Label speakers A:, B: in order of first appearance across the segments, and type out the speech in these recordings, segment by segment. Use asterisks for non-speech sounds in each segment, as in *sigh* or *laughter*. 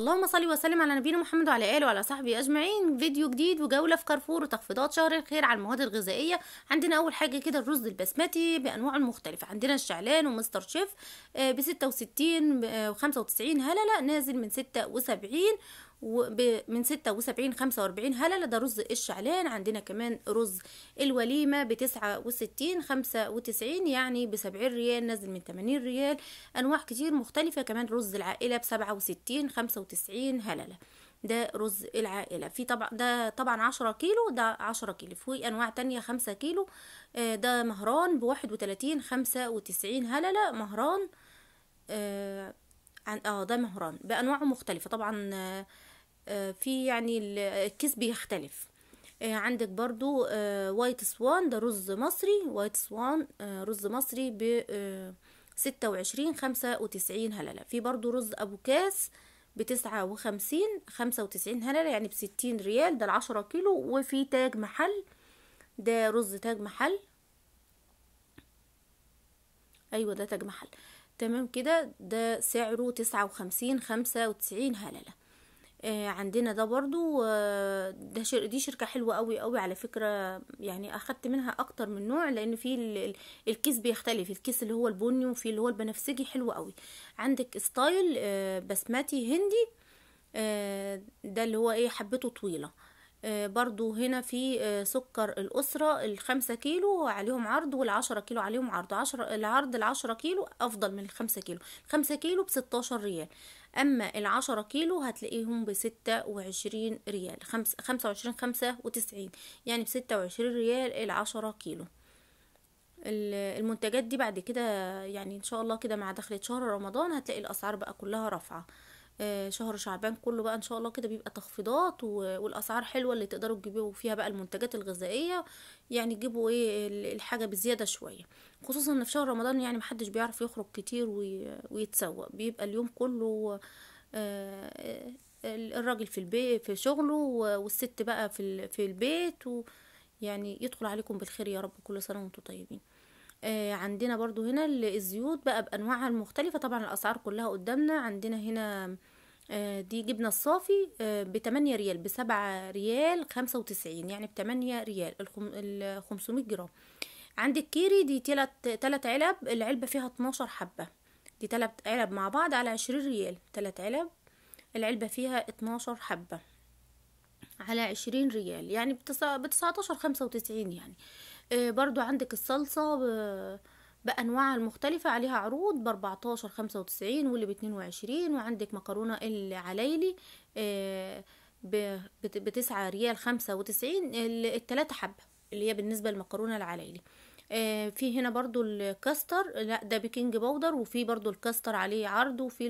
A: اللهم صل وسلم على نبينا محمد وعلى اله وعلى صحبه اجمعين فيديو جديد وجوله في كارفور وتخفيضات شهر الخير على المواد الغذائيه عندنا اول حاجه كده الرز البسمتي بانواعه المختلفه عندنا الشعلان ومستر شيف ب 66 و 95 هلله نازل من 76 من 76 45 هلله ده رز الشعلان عندنا كمان رز الوليمه ب 69 95 يعني ب 70 ريال نازل من 80 ريال انواع كتير مختلفه كمان رز العائله ب 67 95 هلله ده رز العائلة في طبعا ده طبعا عشرة كيلو ده عشرة كيلو في أنواع تانية خمسة كيلو آه، ده مهران بواحد وتلاتين خمسة وتسعين هللة مهران آه،, اه ده مهران بأنواعه مختلفة طبعا آه، آه، في يعني الكيس بيختلف آه، عندك برضو وايت آه، سوان ده رز مصري وايت سوان رز مصري ب 26 وعشرين خمسة وتسعين هللة في برضو رز أبو كاس بتسعة وخمسين خمسة وتسعين هللة يعني بستين ريال ده العشرة كيلو وفي تاج محل ده رز تاج محل أيوة ده تاج محل تمام كده ده سعره تسعة وخمسين خمسة وتسعين هللة آه، عندنا ده برضو آه، ده شر دي شركة حلوة قوي قوي على فكرة يعني اخدت منها اكتر من نوع لان في ال... الكيس بيختلف الكيس اللي هو البني وفي اللي هو البنفسجي حلو قوي عندك ستايل آه، بسماتي هندي ده اللي هو ايه حبته طويلة برضو هنا في سكر الأسرة الخمسة كيلو عليهم عرض والعشرة كيلو عليهم عرض عشرة العرض العشرة كيلو أفضل من الخمسة كيلو الخمسة كيلو بستاشر ريال أما العشرة كيلو هتلاقيهم بستة وعشرين ريال خمس خمسة وعشرين خمسة وتسعين يعني بستة وعشرين ريال العشرة كيلو المنتجات دي بعد كده يعني ان شاء الله كده مع دخلة شهر رمضان هتلاقي الاسعار بقى كلها رافعه آه، شهر شعبان كله بقى ان شاء الله كده بيبقى تخفيضات والاسعار حلوه اللي تقدروا تجيبوا فيها بقى المنتجات الغذائيه يعني تجيبوا ايه الحاجه بزياده شويه خصوصا ان في شهر رمضان يعني محدش بيعرف يخرج كتير ويتسوق بيبقى اليوم كله آه، آه، الراجل في البيت في شغله والست بقى في البيت ويعني يدخل عليكم بالخير يا رب كل سنه وانتم طيبين آه، عندنا برضو هنا الزيوت بقى بانواعها المختلفه طبعا الاسعار كلها قدامنا عندنا هنا آه، دي جبنة الصافي آه، بتمانية ريال بسبعة ريال خمسة وتسعين يعني بتمانية ريال الخمسمية جرام عند الكيري دي تلت تلت علب العلبة فيها اتناشر حبة دي تلت علب مع بعض على عشرين ريال تلت علب العلبة فيها اتناشر حبة على عشرين ريال يعني بتسعتاشر خمسة وتسعين يعني آه، برضو عندك الصلصة بأنواعها المختلفة عليها عروض باربعتاشر خمسة وتسعين واللي باتنين وعشرين وعندك مكرونة العليلي آه، بتسعة ريال خمسة وتسعين التلاتة حبة اللي هي بالنسبة للمكرونة العليلي آه، في هنا برضو الكاستر لا ده بيكنج باودر وفي برضو الكاستر عليه عرض وفي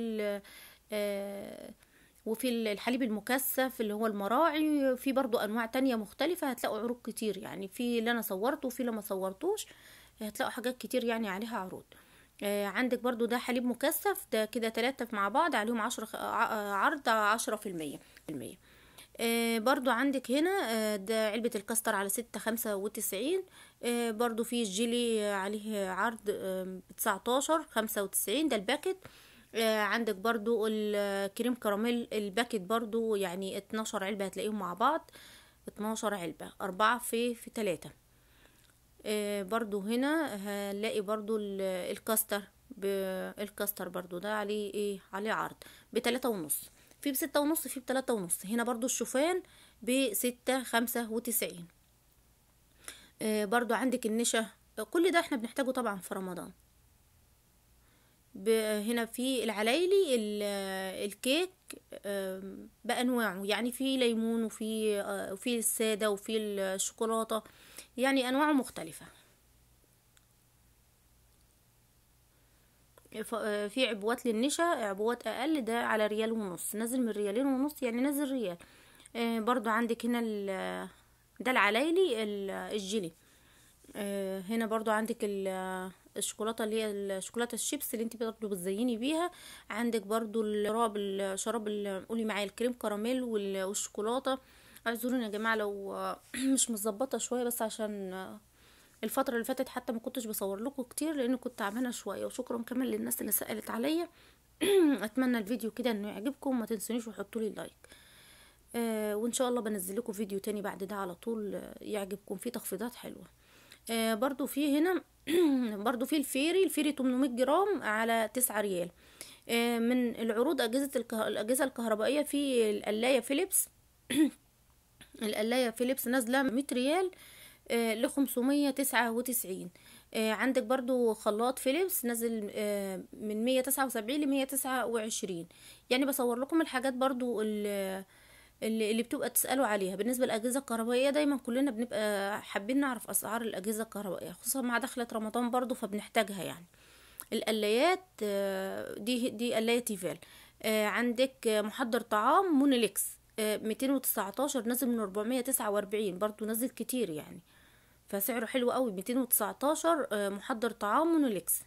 A: وفي الحليب المكثف اللي هو المراعي في برضو انواع تانية مختلفة هتلاقوا عروض كتير يعني في اللي انا صورته وفي اللي ما صورتوش هتلاقوا حاجات كتير يعني عليها عروض آه عندك برضو ده حليب مكثف ده كده تلاتة مع بعض عليهم عشرة آه، عرض عشرة في المية, في المية. آه برضو عندك هنا آه ده علبة الكاستر على ستة خمسة وتسعين آه، برضو في الجيلي عليه عرض تسعتاشر خمسة وتسعين ده الباكت آه، عندك برضو الكريم كراميل الباكت برضو يعني 12 علبة هتلاقيهم مع بعض 12 علبة أربعة في في تلاتة آه، برضو هنا هنلاقي برضو الكاستر الكاستر برضو ده عليه ايه عليه عرض بتلاتة ونص في بستة ونص في بتلاتة ونص هنا برضو الشوفان بستة خمسة وتسعين آه، برضو عندك النشا كل ده احنا بنحتاجه طبعا في رمضان هنا في العلايلي الكيك بانواعه يعني في ليمون وفي آه، وفي الساده وفي الشوكولاته يعني انواعه مختلفه آه، في عبوات للنشا عبوات اقل ده على ريال ونص نزل من ريالين ونص يعني نزل ريال آه، برضو عندك هنا ده العلايلي الجيلي هنا برضو عندك الشوكولاته اللي هي الشوكولاته الشيبس اللي انت برضو بتزيني بيها عندك برضو الشراب الشراب قولي معايا الكريم كراميل والشوكولاته اعذروني يا جماعه لو *clears throat* مش مظبطه شويه بس عشان الفتره اللي فاتت حتى ما كنتش بصور لكم كتير لان كنت تعبانه شويه وشكرا كمان للناس اللي سالت عليا *clears throat* اتمنى الفيديو كده انه يعجبكم ما تنسونيش وحطوا لي لايك آه وان شاء الله بنزل لكم فيديو تاني بعد ده على طول يعجبكم فيه تخفيضات حلوه آه برضو في هنا *clears throat* برضو في الفيري الفيري 800 جرام على 9 ريال آه، من العروض اجهزه الاجهزه الكهربائيه في القلايه فيليبس *clears throat* القلايه فيليبس نازله 100 ريال آه، ل 599 آه، عندك برضو خلاط فيليبس نازل من 179 ل 129 يعني بصور لكم الحاجات برضو اللي اللي, اللي بتبقى تسألوا عليها بالنسبة للأجهزة الكهربائية دايما كلنا بنبقى حابين نعرف أسعار الأجهزة الكهربائية خصوصا مع دخلة رمضان برضو فبنحتاجها يعني القلايات آه، دي دي قلاية تيفال آه، عندك محضر طعام مونيليكس 219 آه، وتسعتاشر نازل من أربعمية تسعة وأربعين برضو نازل كتير يعني فسعره حلو قوي 219 وتسعتاشر محضر طعام مونوليكس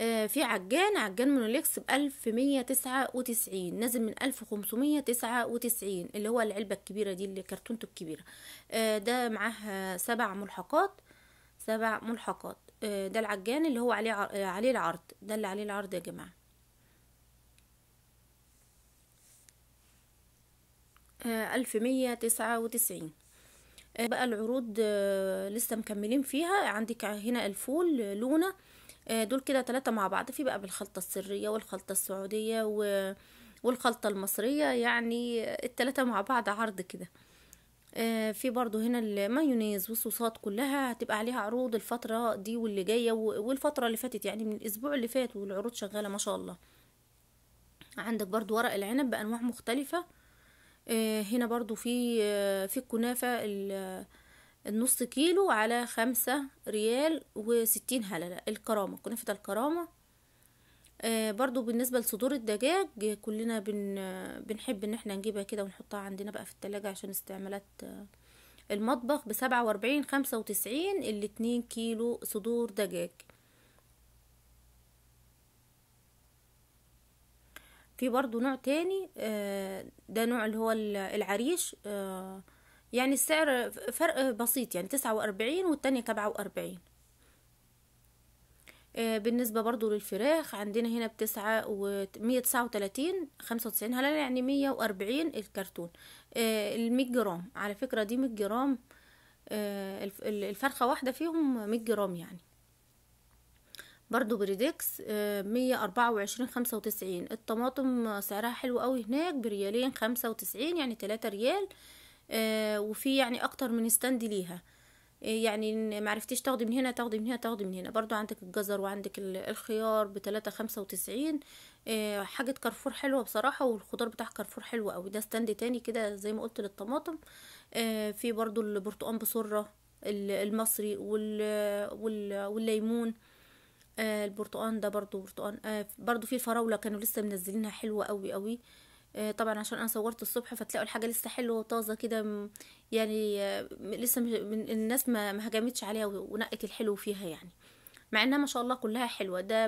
A: آه، في عجان عجان مونوليكس بألف مية تسعة وتسعين نازل من ألف خمسمية تسعة وتسعين اللي هو العلبة الكبيرة دي اللي كرتونته الكبيرة آه، ده معاه سبع ملحقات سبع ملحقات آه، ده العجان اللي هو عليه عليه العرض ده اللي عليه العرض يا جماعة ألف مية تسعة وتسعين بقى العروض لسه مكملين فيها عندك هنا الفول لونه آه، دول كده تلاتة مع بعض في بقى بالخلطة السرية والخلطة السعودية و... والخلطة المصرية يعني التلاتة مع بعض عرض كده آه، في برضو هنا المايونيز والصوصات كلها هتبقى عليها عروض الفترة دي واللي جاية والفترة اللي فاتت يعني من الأسبوع اللي فات والعروض شغالة ما شاء الله عندك برضو ورق العنب بأنواع مختلفة آه، هنا برضو في في الكنافة النص كيلو على خمسة ريال وستين هللة الكرامة كنافة الكرامة آه برضو بالنسبة لصدور الدجاج كلنا بن بنحب ان احنا نجيبها كده ونحطها عندنا بقى في التلاجة عشان استعمالات آه، المطبخ بسبعة واربعين خمسة وتسعين الاتنين كيلو صدور دجاج في برضو نوع تاني آه ده نوع اللي هو العريش آه يعني السعر فرق بسيط يعني تسعة وأربعين والتانية سبعة وأربعين آه، بالنسبة برضو للفراخ عندنا هنا بتسعة ومية تسعة وتلاتين خمسة وتسعين هلال يعني مية وأربعين الكرتون آه، المية جرام على فكرة دي مية جرام آه، الفرخة واحدة فيهم مية جرام يعني برضو بريدكس مية أربعة وعشرين خمسة وتسعين الطماطم سعرها حلو قوي هناك بريالين خمسة وتسعين يعني تلاتة ريال آه، وفي يعني اكتر من ستاند ليها آه، يعني معرفتيش تاخدي من هنا تاخدي من هنا تاخدي من هنا برضو عندك الجزر وعندك الخيار بتلاتة خمسة وتسعين آه، حاجة كارفور حلوة بصراحة والخضار بتاع كارفور حلوة قوي ده ستاند تاني كده زي ما قلت للطماطم في برضو البرتقال بسرة المصري والليمون البرتقال ده برضو برتقال برضو في الفراولة كانوا لسه منزلينها حلوة قوي قوي آه، طبعا عشان انا صورت الصبح فتلاقوا الحاجه لسه حلوه وطازه كده يعني آه، لسه من الناس ما هجمتش عليها ونقت الحلو فيها يعني مع انها ما شاء الله كلها حلوه ده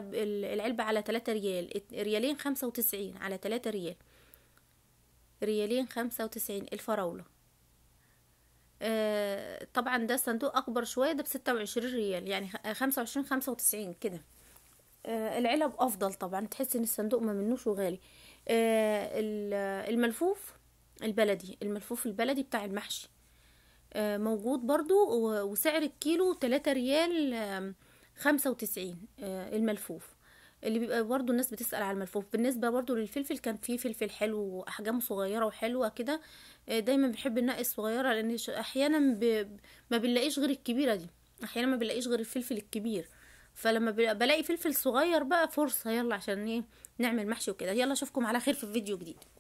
A: العلبه على 3 ريال ريالين 95 على 3 ريال ريالين 95 الفراوله آه طبعا ده صندوق اكبر شويه ده ب 26 ريال يعني 25 95 آه، كده آه العلب افضل طبعا تحس ان الصندوق ما منوش وغالي آه، الملفوف البلدي الملفوف البلدي بتاع المحشي آه، موجود برضو وسعر الكيلو 3 ريال 95 آه، الملفوف اللي بيبقى برضو الناس بتسأل على الملفوف بالنسبة برضو للفلفل كان فيه فلفل حلو وأحجامه صغيرة وحلوة كده دايما بحب النقي الصغيرة لأن أحيانا ب... ما بنلاقيش غير الكبيرة دي أحيانا ما بنلاقيش غير الفلفل الكبير فلما بلاقي فلفل صغير بقى فرصة يلا عشان ايه نعمل محشي وكده يلا اشوفكم على خير في فيديو جديد